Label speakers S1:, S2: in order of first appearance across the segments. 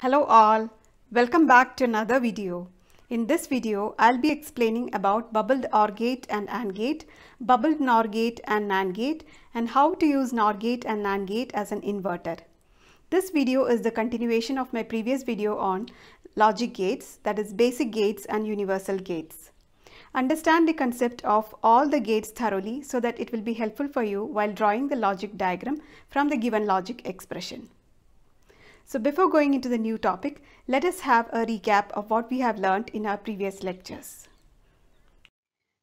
S1: Hello all, welcome back to another video. In this video, I'll be explaining about bubbled OR gate and AND gate, bubbled NOR gate and NAND gate, and how to use NOR gate and NAND gate as an inverter. This video is the continuation of my previous video on logic gates, that is basic gates and universal gates. Understand the concept of all the gates thoroughly so that it will be helpful for you while drawing the logic diagram from the given logic expression. So before going into the new topic, let us have a recap of what we have learned in our previous lectures.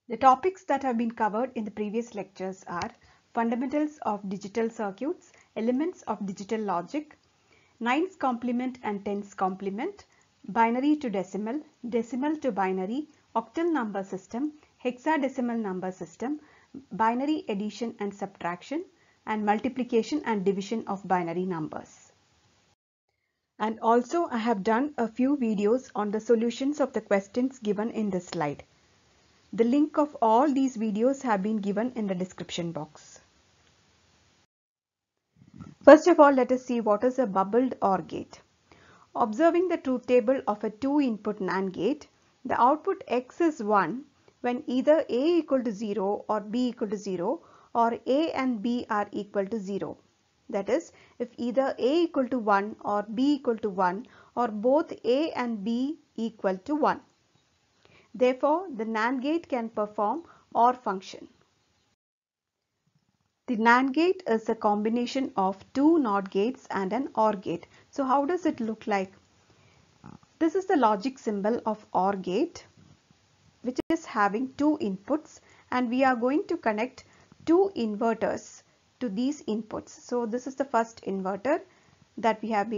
S1: The topics that have been covered in the previous lectures are fundamentals of digital circuits, elements of digital logic, 9's complement and 10's complement, binary to decimal, decimal to binary, octal number system, hexadecimal number system, binary addition and subtraction, and multiplication and division of binary numbers. And also I have done a few videos on the solutions of the questions given in this slide. The link of all these videos have been given in the description box. First of all, let us see what is a bubbled OR gate. Observing the truth table of a 2 input NAND gate, the output X is 1 when either A equal to 0 or B equal to 0 or A and B are equal to 0. That is, if either a equal to 1 or b equal to 1 or both a and b equal to 1. Therefore, the NAND gate can perform OR function. The NAND gate is a combination of two NOT gates and an OR gate. So how does it look like? This is the logic symbol of OR gate which is having two inputs and we are going to connect two inverters to these inputs. So this is the first inverter that we have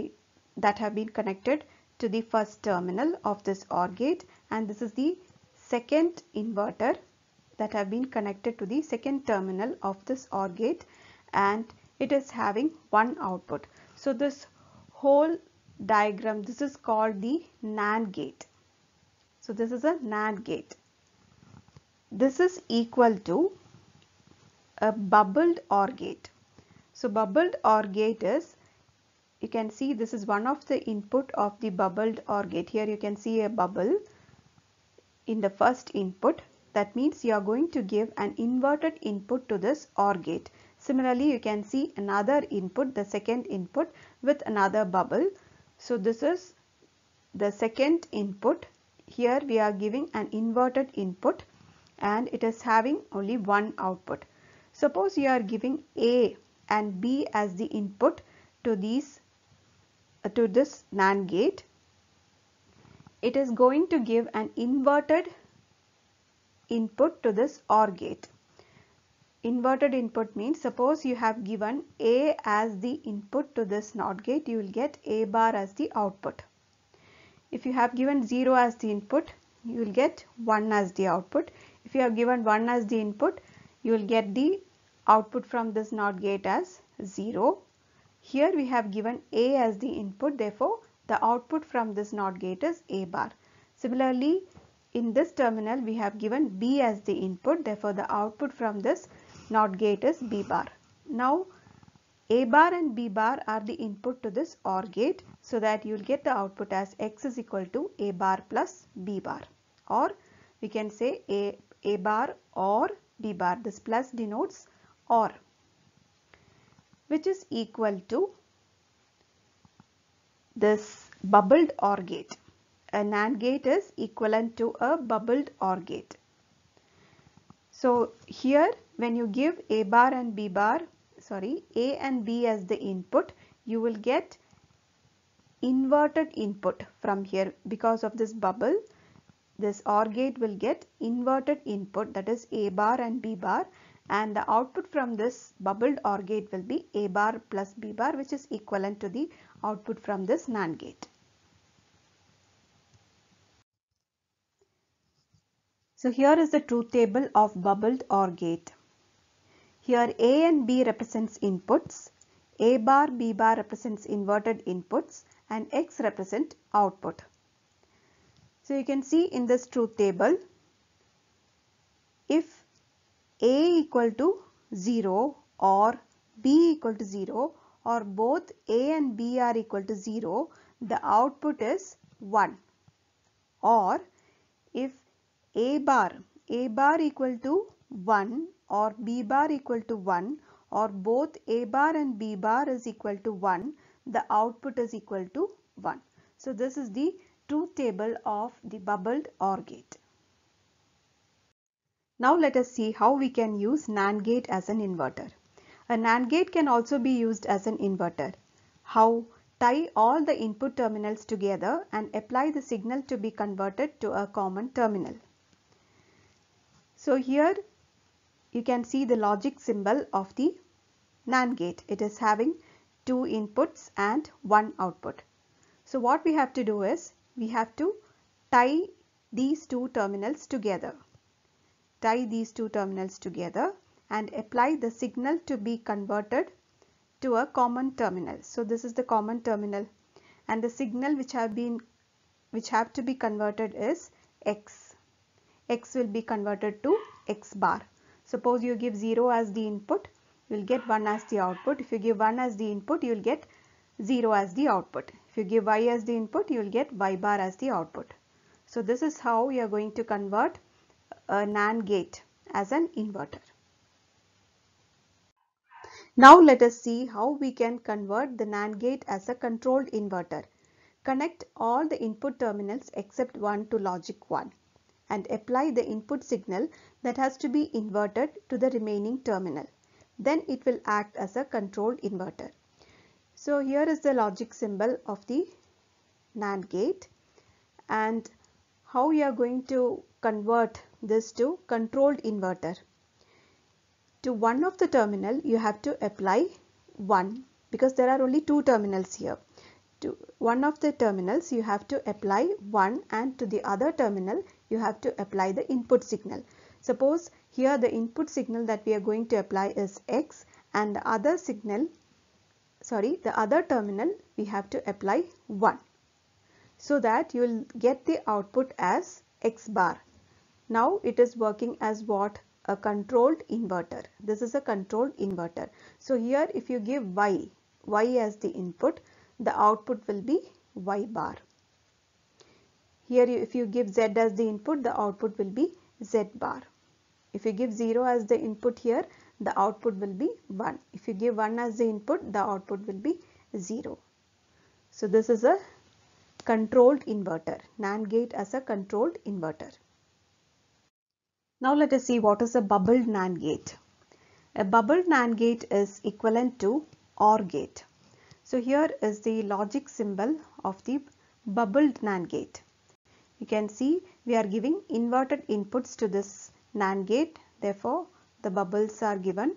S1: that have been connected to the first terminal of this OR gate and this is the second inverter that have been connected to the second terminal of this OR gate and it is having one output. So this whole diagram this is called the NAND gate. So this is a NAND gate. This is equal to a bubbled OR gate. So bubbled OR gate is, you can see this is one of the input of the bubbled OR gate. Here you can see a bubble in the first input. That means you are going to give an inverted input to this OR gate. Similarly, you can see another input, the second input with another bubble. So this is the second input. Here we are giving an inverted input and it is having only one output. Suppose you are giving A and B as the input to these uh, to this NAND gate. It is going to give an inverted input to this OR gate. Inverted input means suppose you have given A as the input to this NOT gate, you will get A bar as the output. If you have given 0 as the input, you will get 1 as the output. If you have given 1 as the input, you will get the output from this NOT gate as 0. Here we have given A as the input therefore the output from this NOT gate is A bar. Similarly in this terminal we have given B as the input therefore the output from this NOT gate is B bar. Now A bar and B bar are the input to this OR gate so that you will get the output as X is equal to A bar plus B bar or we can say A, A bar or B bar this plus denotes or which is equal to this bubbled OR gate. A NAND gate is equivalent to a bubbled OR gate. So here when you give A bar and B bar, sorry, A and B as the input, you will get inverted input from here because of this bubble this OR gate will get inverted input that is A bar and B bar and the output from this bubbled OR gate will be A bar plus B bar which is equivalent to the output from this NAND gate. So here is the truth table of bubbled OR gate. Here A and B represents inputs, A bar, B bar represents inverted inputs and X represent output. So you can see in this truth table, if a equal to 0 or b equal to 0 or both a and b are equal to 0, the output is 1. Or if a bar, a bar equal to 1 or b bar equal to 1 or both a bar and b bar is equal to 1, the output is equal to 1. So this is the truth table of the bubbled OR gate. Now let us see how we can use NAND gate as an inverter. A NAND gate can also be used as an inverter. How? Tie all the input terminals together and apply the signal to be converted to a common terminal. So here you can see the logic symbol of the NAND gate. It is having two inputs and one output. So what we have to do is we have to tie these two terminals together tie these two terminals together and apply the signal to be converted to a common terminal. So this is the common terminal and the signal which have been which have to be converted is x. x will be converted to x bar. Suppose you give 0 as the input, you will get 1 as the output. If you give 1 as the input, you will get 0 as the output. If you give y as the input, you will get y bar as the output. So this is how you are going to convert a NAND gate as an inverter. Now let us see how we can convert the NAND gate as a controlled inverter. Connect all the input terminals except one to logic 1 and apply the input signal that has to be inverted to the remaining terminal. Then it will act as a controlled inverter. So here is the logic symbol of the NAND gate and how we are going to convert this to controlled inverter. To one of the terminal you have to apply 1 because there are only two terminals here. To one of the terminals you have to apply 1 and to the other terminal you have to apply the input signal. Suppose here the input signal that we are going to apply is X and the other signal sorry the other terminal we have to apply 1 so that you will get the output as X bar. Now it is working as what? A controlled inverter. This is a controlled inverter. So here if you give Y, Y as the input, the output will be Y bar. Here if you give Z as the input, the output will be Z bar. If you give 0 as the input here, the output will be 1. If you give 1 as the input, the output will be 0. So this is a controlled inverter, NAND gate as a controlled inverter. Now let us see what is a bubbled NAND gate. A bubbled NAND gate is equivalent to OR gate. So here is the logic symbol of the bubbled NAND gate. You can see we are giving inverted inputs to this NAND gate. Therefore, the bubbles are given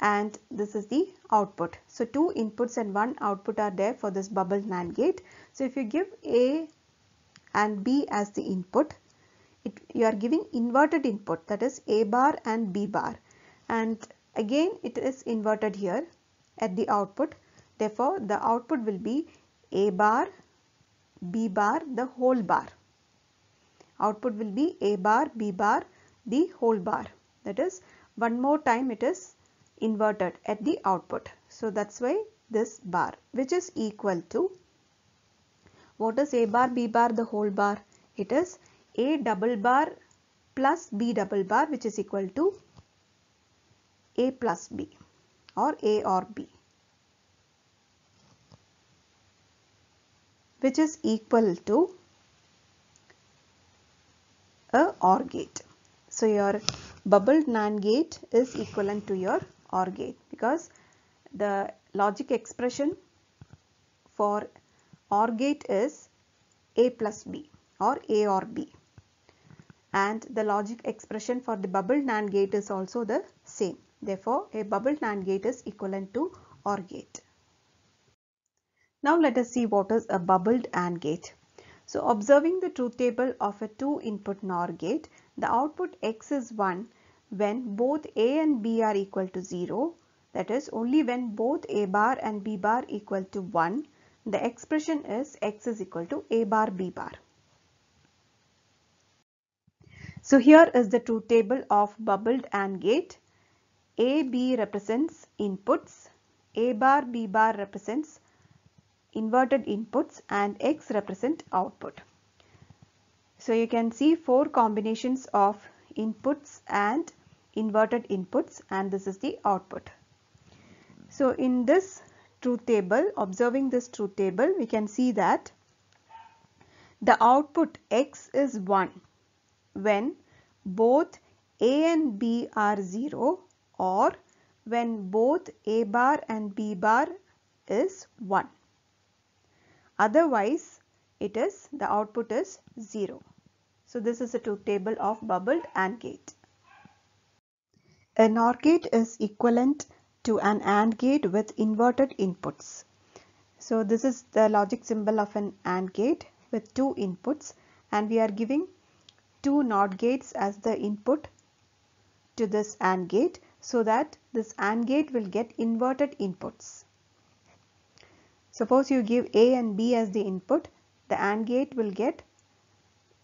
S1: and this is the output. So two inputs and one output are there for this bubbled NAND gate. So if you give A and B as the input, it, you are giving inverted input that is A bar and B bar and again it is inverted here at the output therefore the output will be A bar B bar the whole bar output will be A bar B bar the whole bar that is one more time it is inverted at the output so that's why this bar which is equal to what is A bar B bar the whole bar it is a double bar plus B double bar which is equal to A plus B or A or B which is equal to a OR gate. So your bubbled NAND gate is equivalent to your OR gate because the logic expression for OR gate is A plus B or A or B and the logic expression for the bubble NAND gate is also the same. Therefore, a bubble NAND gate is equivalent to OR gate. Now let us see what is a bubbled AND gate. So observing the truth table of a 2 input NOR gate, the output X is 1 when both A and B are equal to 0. That is only when both A bar and B bar equal to 1, the expression is X is equal to A bar B bar. So here is the truth table of bubbled AND gate. AB represents inputs, A bar B bar represents inverted inputs and X represent output. So you can see four combinations of inputs and inverted inputs and this is the output. So in this truth table, observing this truth table, we can see that the output X is 1 when both a and b are 0 or when both a bar and b bar is 1. Otherwise, it is the output is 0. So, this is a truth table of bubbled AND gate. A NOR gate is equivalent to an AND gate with inverted inputs. So, this is the logic symbol of an AND gate with two inputs and we are giving two NOT gates as the input to this AND gate so that this AND gate will get inverted inputs. Suppose you give A and B as the input, the AND gate will get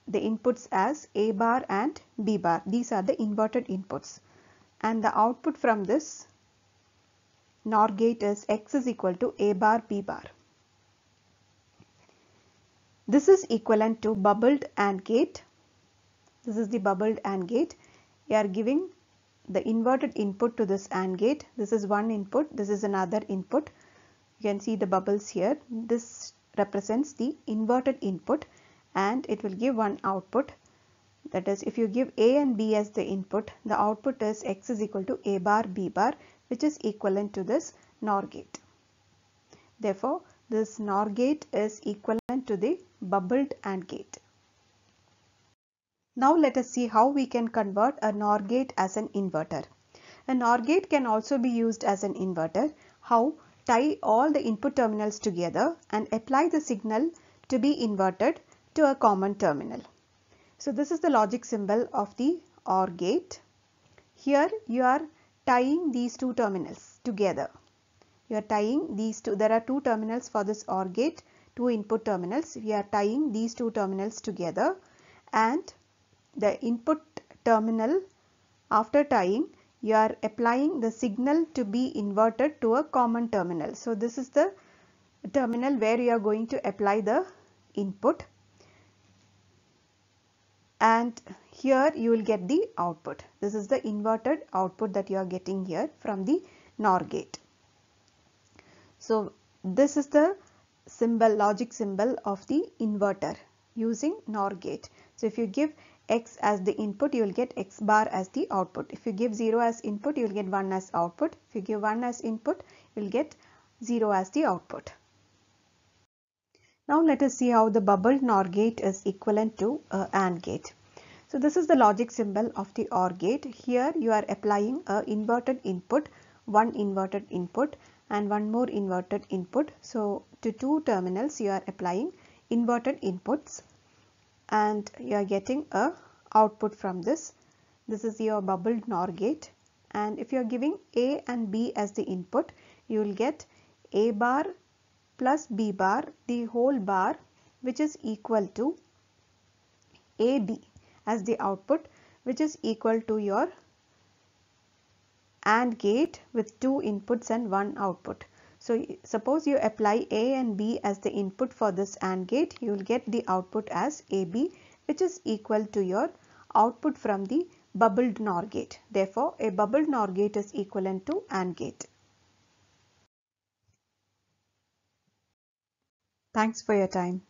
S1: the inputs as A bar and B bar. These are the inverted inputs. And the output from this NOR gate is X is equal to A bar B bar. This is equivalent to bubbled AND gate this is the bubbled AND gate. We are giving the inverted input to this AND gate. This is one input. This is another input. You can see the bubbles here. This represents the inverted input and it will give one output. That is if you give A and B as the input, the output is X is equal to A bar B bar which is equivalent to this NOR gate. Therefore, this NOR gate is equivalent to the bubbled AND gate. Now let us see how we can convert a NOR gate as an inverter. A NOR gate can also be used as an inverter. How? Tie all the input terminals together and apply the signal to be inverted to a common terminal. So this is the logic symbol of the OR gate. Here you are tying these two terminals together. You are tying these two. There are two terminals for this OR gate, two input terminals. We are tying these two terminals together and the input terminal after tying you are applying the signal to be inverted to a common terminal. So this is the terminal where you are going to apply the input and here you will get the output. This is the inverted output that you are getting here from the NOR gate. So this is the symbol logic symbol of the inverter using NOR gate. So if you give x as the input, you will get x bar as the output. If you give 0 as input, you will get 1 as output. If you give 1 as input, you will get 0 as the output. Now let us see how the bubble NOR gate is equivalent to a uh, AND gate. So this is the logic symbol of the OR gate. Here you are applying a inverted input, one inverted input and one more inverted input. So to two terminals you are applying inverted inputs and you are getting a output from this. This is your bubbled NOR gate and if you are giving A and B as the input, you will get A bar plus B bar, the whole bar which is equal to AB as the output which is equal to your AND gate with two inputs and one output. So suppose you apply A and B as the input for this AND gate, you will get the output as AB which is equal to your output from the bubbled NOR gate. Therefore, a bubbled NOR gate is equivalent to AND gate. Thanks for your time.